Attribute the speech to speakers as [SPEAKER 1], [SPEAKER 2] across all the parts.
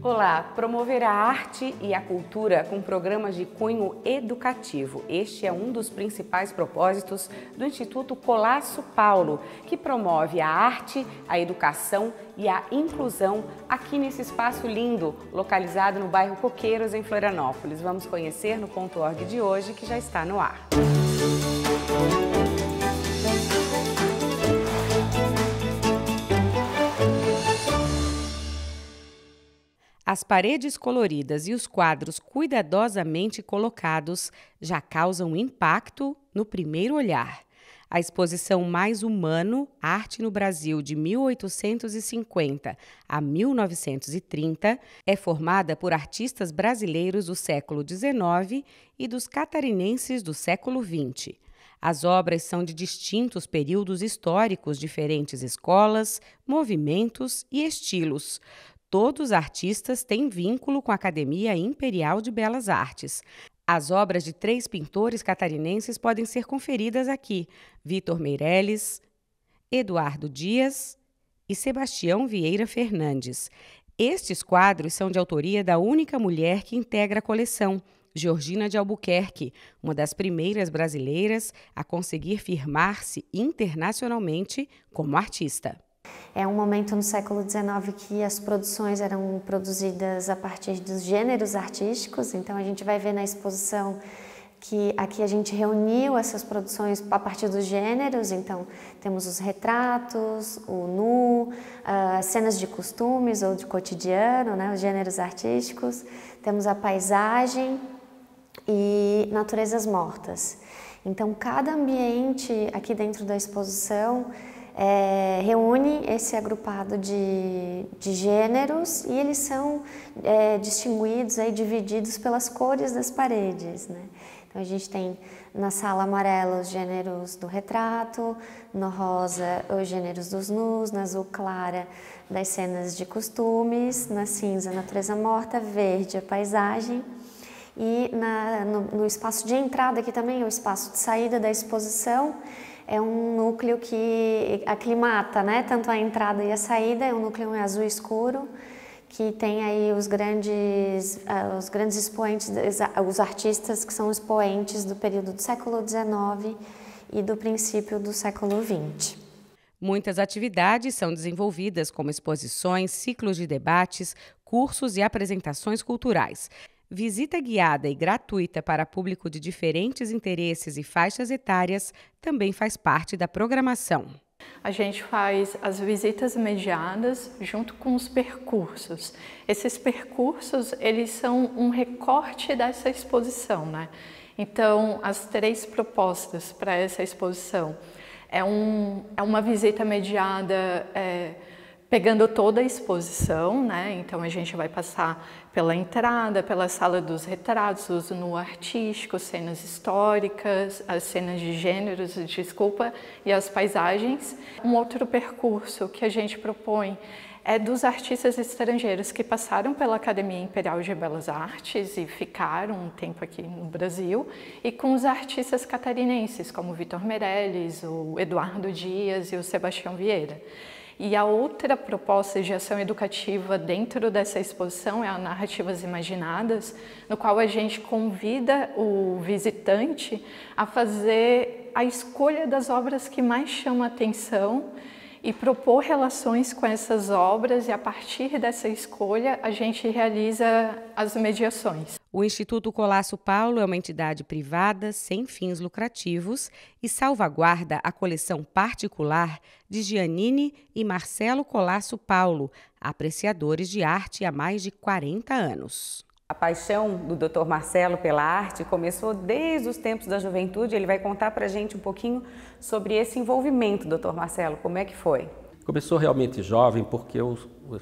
[SPEAKER 1] Olá, promover a arte e a cultura com programas de cunho educativo. Este é um dos principais propósitos do Instituto Colasso Paulo, que promove a arte, a educação e a inclusão aqui nesse espaço lindo, localizado no bairro Coqueiros, em Florianópolis. Vamos conhecer no ponto .org de hoje, que já está no ar. Música As paredes coloridas e os quadros cuidadosamente colocados já causam impacto no primeiro olhar. A exposição Mais Humano, Arte no Brasil de 1850 a 1930, é formada por artistas brasileiros do século XIX e dos catarinenses do século XX. As obras são de distintos períodos históricos, diferentes escolas, movimentos e estilos. Todos os artistas têm vínculo com a Academia Imperial de Belas Artes. As obras de três pintores catarinenses podem ser conferidas aqui: Vitor Meirelles, Eduardo Dias e Sebastião Vieira Fernandes. Estes quadros são de autoria da única mulher que integra a coleção, Georgina de Albuquerque, uma das primeiras brasileiras a conseguir firmar-se
[SPEAKER 2] internacionalmente
[SPEAKER 1] como artista.
[SPEAKER 2] É um momento no século XIX que as produções eram produzidas a partir dos gêneros artísticos, então a gente vai ver na exposição que aqui a gente reuniu essas produções a partir dos gêneros, então temos os retratos, o nu, uh, cenas de costumes ou de cotidiano, né, os gêneros artísticos, temos a paisagem e naturezas mortas. Então cada ambiente aqui dentro da exposição é, reúne esse agrupado de, de gêneros e eles são é, distinguidos e divididos pelas cores das paredes. Né? Então a gente tem na sala amarela os gêneros do retrato, no rosa os gêneros dos nus, na azul clara das cenas de costumes, na cinza natureza morta, verde a paisagem. E na, no, no espaço de entrada, que também é o espaço de saída da exposição, é um núcleo que aclimata, né? Tanto a entrada e a saída, é um núcleo em azul escuro que tem aí os grandes, ah, os grandes expoentes, os artistas que são expoentes do período do século XIX e do princípio do século XX.
[SPEAKER 1] Muitas atividades são desenvolvidas, como exposições, ciclos de debates, cursos e apresentações culturais. Visita guiada e gratuita para público de diferentes interesses e faixas etárias também faz parte da programação.
[SPEAKER 3] A gente faz as visitas mediadas junto com os percursos. Esses percursos, eles são um recorte dessa exposição, né? Então, as três propostas para essa exposição é, um, é uma visita mediada é, pegando toda a exposição, né? Então a gente vai passar pela entrada, pela sala dos retratos, uso nu artístico, cenas históricas, as cenas de gêneros, desculpa, e as paisagens. Um outro percurso que a gente propõe é dos artistas estrangeiros que passaram pela Academia Imperial de Belas Artes e ficaram um tempo aqui no Brasil, e com os artistas catarinenses, como Vitor Meirelles, o Eduardo Dias e o Sebastião Vieira. E a outra proposta de ação educativa dentro dessa exposição é a Narrativas Imaginadas, no qual a gente convida o visitante a fazer a escolha das obras que mais chamam a atenção e propor relações com essas obras e a partir dessa escolha a gente realiza as mediações. O Instituto Colasso Paulo é
[SPEAKER 1] uma entidade privada sem fins lucrativos e salvaguarda a coleção particular de Giannini e Marcelo Colasso Paulo, apreciadores de arte há mais de 40 anos. A paixão do Dr. Marcelo pela arte começou desde os tempos da juventude. Ele vai contar para gente um pouquinho sobre esse envolvimento, Dr. Marcelo. Como é que foi?
[SPEAKER 4] Começou realmente jovem porque o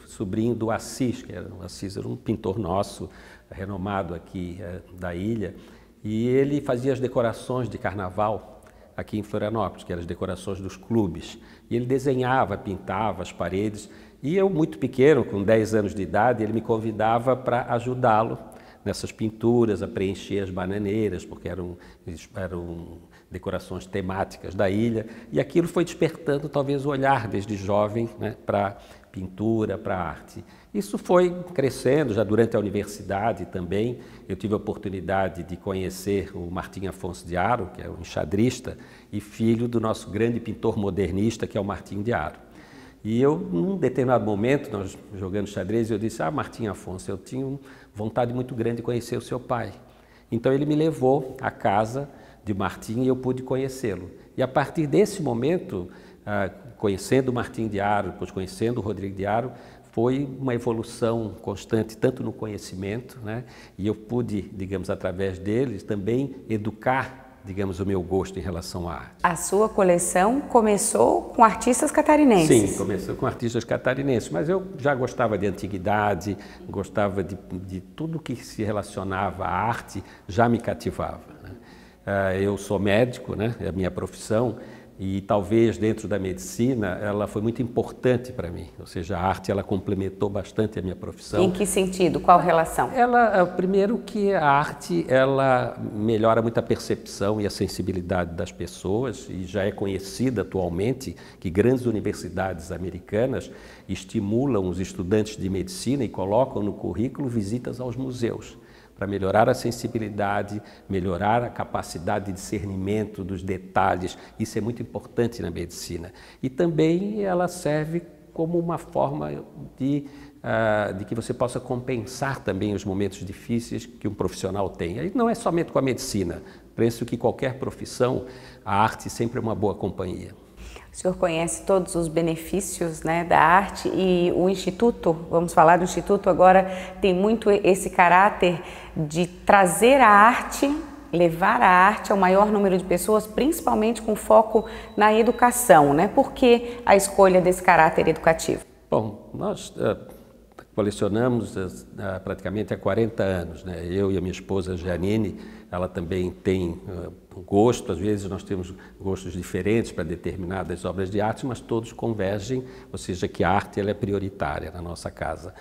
[SPEAKER 4] sobrinho do Assis, que era, o Assis era um pintor nosso, renomado aqui é, da ilha, e ele fazia as decorações de carnaval aqui em Florianópolis, que eram as decorações dos clubes. E ele desenhava, pintava as paredes, e eu, muito pequeno, com 10 anos de idade, ele me convidava para ajudá-lo nessas pinturas, a preencher as bananeiras, porque eram, eram decorações temáticas da ilha, e aquilo foi despertando talvez o olhar desde jovem né, para pintura, para arte. Isso foi crescendo já durante a universidade também. Eu tive a oportunidade de conhecer o Martim Afonso de Aro, que é um enxadrista e filho do nosso grande pintor modernista, que é o Martim de Aro. E eu, num determinado momento, nós jogando xadrez, eu disse: Ah, Martim Afonso, eu tinha vontade muito grande de conhecer o seu pai. Então ele me levou à casa de Martim e eu pude conhecê-lo. E a partir desse momento, ah, conhecendo Martim de Aro, depois conhecendo o Rodrigo de Aro, foi uma evolução constante, tanto no conhecimento, né? e eu pude, digamos, através deles também educar digamos, o meu gosto em relação à arte.
[SPEAKER 1] A sua coleção começou com artistas catarinenses? Sim,
[SPEAKER 4] começou com artistas catarinenses, mas eu já gostava de antiguidade, gostava de, de tudo que se relacionava à arte, já me cativava. Né? Ah, eu sou médico, né? é a minha profissão, e talvez dentro da medicina ela foi muito importante para mim, ou seja, a arte ela complementou bastante a minha profissão. Em que
[SPEAKER 1] sentido? Qual relação? Ela, eh, primeiro que a
[SPEAKER 4] arte ela melhora muito a percepção e a sensibilidade das pessoas e já é conhecida atualmente que grandes universidades americanas estimulam os estudantes de medicina e colocam no currículo visitas aos museus para melhorar a sensibilidade, melhorar a capacidade de discernimento dos detalhes. Isso é muito importante na medicina. E também ela serve como uma forma de, uh, de que você possa compensar também os momentos difíceis que um profissional tem. E não é somente com a medicina. Penso que qualquer profissão, a arte sempre é uma boa companhia.
[SPEAKER 1] O senhor conhece todos os benefícios né, da arte e o Instituto, vamos falar do Instituto agora, tem muito esse caráter de trazer a arte, levar a arte ao maior número de pessoas, principalmente com foco na educação. Né? Por que a escolha desse caráter educativo?
[SPEAKER 4] Bom, nós. Uh colecionamos eh, praticamente há 40 anos. Né? Eu e a minha esposa Janine, ela também tem eh, gosto, às vezes nós temos gostos diferentes para determinadas obras de arte, mas todos convergem, ou seja, que a arte ela é prioritária na nossa casa.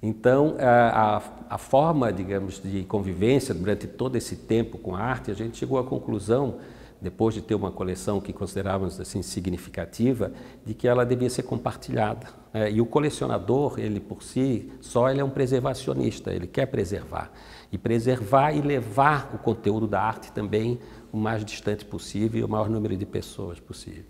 [SPEAKER 4] Então, a, a, forma, digamos, de convivência durante todo esse tempo com a arte, a gente chegou à conclusão, depois de ter uma coleção que considerávamos assim significativa, de que ela devia ser compartilhada é, e o colecionador, ele por si, só ele é um preservacionista, ele quer preservar. E preservar e levar o conteúdo da arte também o mais distante possível e o maior número de pessoas possível.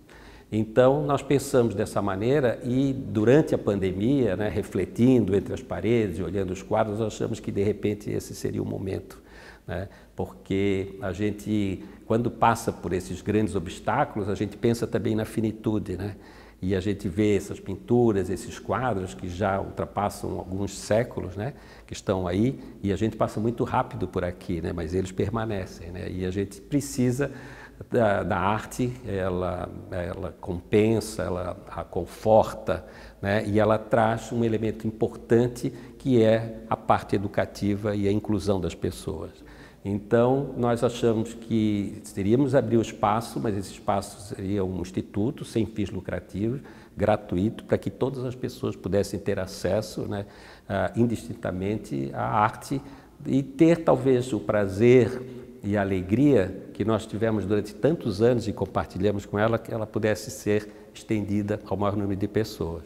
[SPEAKER 4] Então, nós pensamos dessa maneira e, durante a pandemia, né, refletindo entre as paredes, olhando os quadros, nós achamos que, de repente, esse seria o momento. Né? Porque a gente, quando passa por esses grandes obstáculos, a gente pensa também na finitude. Né? e a gente vê essas pinturas, esses quadros que já ultrapassam alguns séculos, né, que estão aí, e a gente passa muito rápido por aqui, né, mas eles permanecem, né, e a gente precisa da, da arte, ela, ela compensa, ela a conforta, né, e ela traz um elemento importante que é a parte educativa e a inclusão das pessoas. Então, nós achamos que teríamos abrir o espaço, mas esse espaço seria um instituto sem fins lucrativos, gratuito, para que todas as pessoas pudessem ter acesso né, ah, indistintamente à arte e ter talvez o prazer e a alegria que nós tivemos durante tantos anos e compartilhamos com ela, que ela pudesse ser estendida ao maior número de pessoas.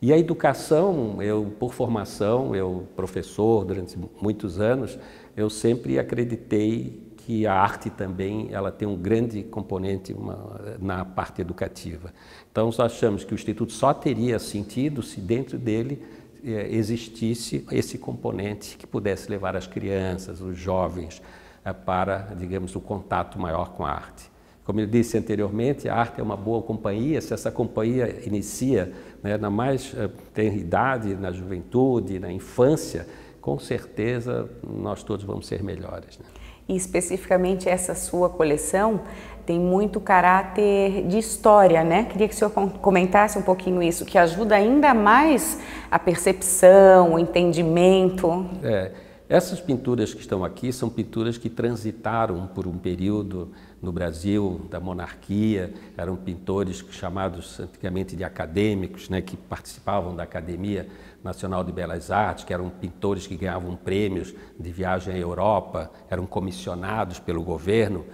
[SPEAKER 4] E a educação, eu por formação, eu professor durante muitos anos, eu sempre acreditei que a arte também ela tem um grande componente uma, na parte educativa. Então, nós achamos que o Instituto só teria sentido se dentro dele eh, existisse esse componente que pudesse levar as crianças, os jovens, eh, para, digamos, o um contato maior com a arte. Como eu disse anteriormente, a arte é uma boa companhia. Se essa companhia inicia né, na mais eh, tenra idade, na juventude, na infância, com certeza nós todos vamos ser melhores. Né?
[SPEAKER 1] E especificamente essa sua coleção tem muito caráter de história, né? Queria que o senhor comentasse um pouquinho isso, que ajuda ainda mais a percepção, o entendimento.
[SPEAKER 4] É, essas pinturas que estão aqui são pinturas que transitaram por um período no Brasil da monarquia, eram pintores chamados antigamente de acadêmicos, né, que participavam da academia Nacional de Belas Artes, que eram pintores que ganhavam prêmios de viagem à Europa, eram comissionados pelo governo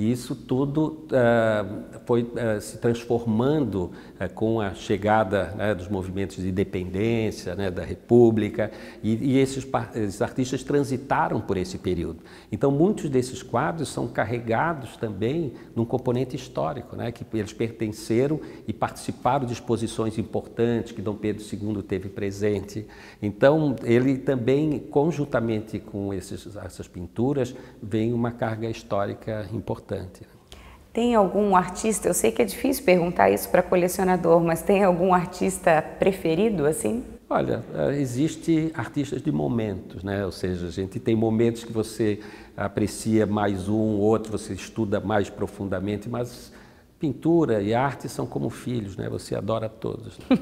[SPEAKER 4] e isso tudo uh, foi uh, se transformando uh, com a chegada né, dos movimentos de independência, né, da República, e, e esses, esses, artistas transitaram por esse período. Então, muitos desses quadros são carregados também num componente histórico, né, que eles pertenceram e participaram de exposições importantes que Dom Pedro II teve presente. Então, ele também, conjuntamente com esses, essas pinturas, vem uma carga histórica importante importante. Né?
[SPEAKER 1] Tem algum artista, eu sei que é difícil perguntar isso para colecionador, mas tem algum artista preferido assim?
[SPEAKER 4] Olha, é, existe artistas de momentos, né? Ou seja, a gente tem momentos que você aprecia mais um, outro, você estuda mais profundamente, mas pintura e arte são como filhos, né? Você adora todos. Né?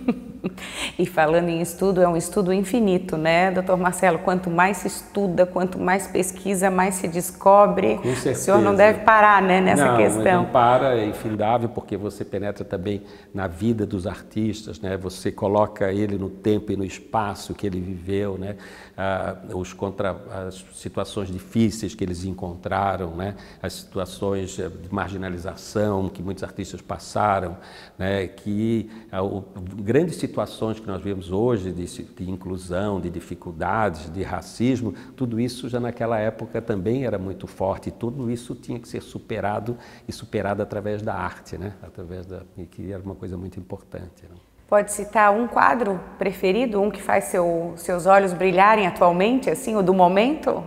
[SPEAKER 1] e falando em estudo, é um estudo infinito, né, doutor Marcelo? Quanto mais se estuda, quanto mais pesquisa, mais se descobre. Com certeza. O senhor não deve parar, né, nessa não, questão. Não,
[SPEAKER 4] para, é infindável, porque você penetra também na vida dos artistas, né? Você coloca ele no tempo e no espaço que ele viveu, né? Ah, os contra as situações difíceis que eles encontraram, né? As situações de marginalização que muitos artistas passaram, né, que ah, o, grandes situações que nós vemos hoje de, de, inclusão, de dificuldades, de racismo, tudo isso já naquela época também era muito forte. tudo isso tinha que ser superado e superado através da arte, né? através da, que era uma coisa muito importante. Né?
[SPEAKER 1] Pode citar um quadro preferido, um que faz seu, seus olhos brilharem atualmente, assim, o do momento?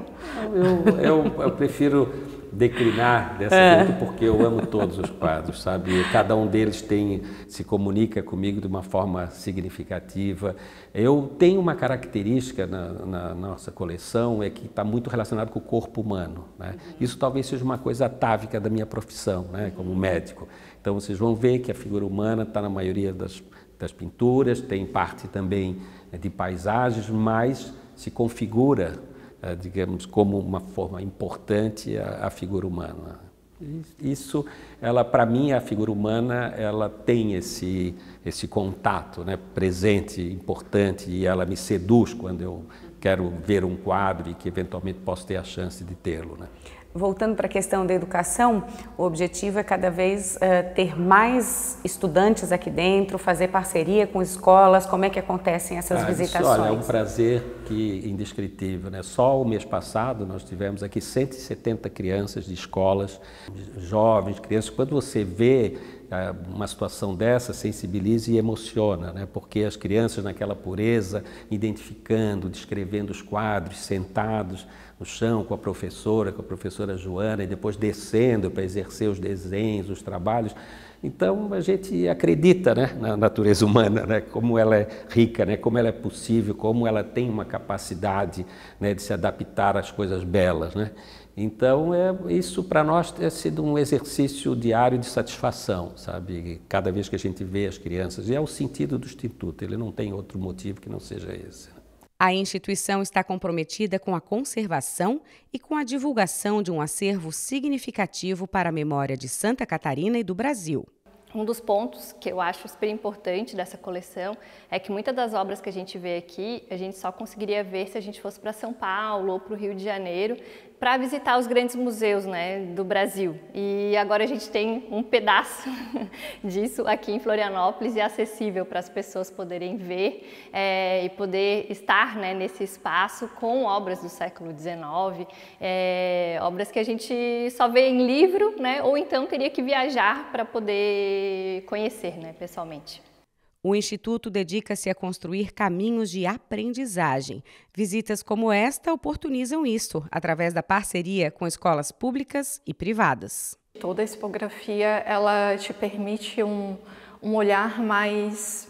[SPEAKER 1] Eu,
[SPEAKER 4] eu, eu prefiro declinar dessa é. Luta, porque eu amo todos os quadros, sabe? Cada um deles tem se comunica comigo de uma forma significativa. Eu tenho uma característica na, na nossa coleção é que está muito relacionado com o corpo humano. Né? Isso talvez seja uma coisa atávica da minha profissão, né? Como médico. Então vocês vão ver que a figura humana está na maioria das, das pinturas, tem parte também é, de paisagens, mas se configura eh, digamos, como uma forma importante a, a figura humana. Isso, ela, para mim, a figura humana, ela tem esse esse contato, né, presente, importante, e ela me seduz quando eu quero ver um quadro e que eventualmente posso ter a chance de tê-lo, né
[SPEAKER 1] voltando para a questão da educação, o objetivo é cada vez uh, ter mais estudantes aqui dentro, fazer parceria com escolas. Como é que acontecem essas ah, visitações? Isso, olha, é um
[SPEAKER 4] prazer que indescritível, né? Só o mês passado nós tivemos aqui 170 crianças de escolas, jovens, crianças. Quando você vê eh, uma situação dessa sensibiliza e emociona, né? porque as crianças naquela pureza, identificando, descrevendo os quadros, sentados no chão com a professora, com a professora professora Joana, e depois descendo para exercer os desenhos, os trabalhos. Então a gente acredita né, na natureza humana, né, como ela é rica, né, como ela é possível, como ela tem uma capacidade né, de se adaptar às coisas belas. Né. Então é, isso para nós tem é sido um exercício diário de satisfação, sabe? Cada vez que a gente vê as crianças, e é o sentido do Instituto, ele não tem outro motivo que não seja esse. Né?
[SPEAKER 1] A instituição está comprometida com a conservação e com a divulgação de um acervo significativo para a memória de Santa Catarina e do Brasil.
[SPEAKER 3] Um dos pontos que eu acho super importante dessa coleção é que muitas das obras que a gente vê aqui, a gente só conseguiria ver se a gente fosse para São Paulo ou para o Rio de Janeiro, para visitar os grandes museus né, do Brasil. E agora a gente tem um pedaço disso aqui em Florianópolis e é acessível para as pessoas poderem ver é, e poder estar né, nesse espaço com obras do século XIX, é, eh, obras que a gente só vê em livro né, ou então teria que viajar para poder conhecer né, pessoalmente.
[SPEAKER 1] O Instituto dedica-se a construir caminhos de aprendizagem. Visitas como esta oportunizam isso, através da parceria com escolas públicas e privadas.
[SPEAKER 3] Toda a expografia ela te permite um, um olhar mais,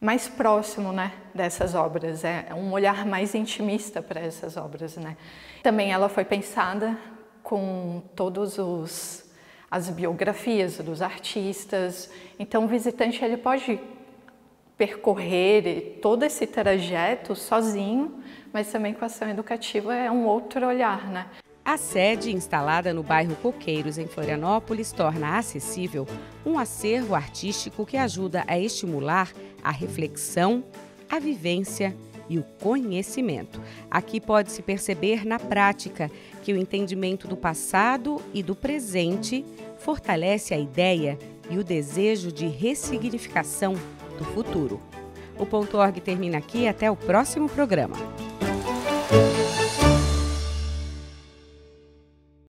[SPEAKER 3] mais próximo né, dessas obras, é um olhar mais intimista para essas obras. Né? Também ela foi pensada com todos os as biografias dos artistas. Então, o visitante ele pode percorrer todo esse trajeto sozinho, mas também com a ação educativa é um outro olhar, né?
[SPEAKER 1] A sede, instalada no bairro Coqueiros, em Florianópolis, torna acessível um acervo artístico que ajuda a estimular a reflexão, a vivência e o conhecimento. Aqui pode-se perceber na prática que o entendimento do passado e do presente fortalece a ideia e o desejo de ressignificação do futuro. O ponto .org termina aqui, até o próximo programa.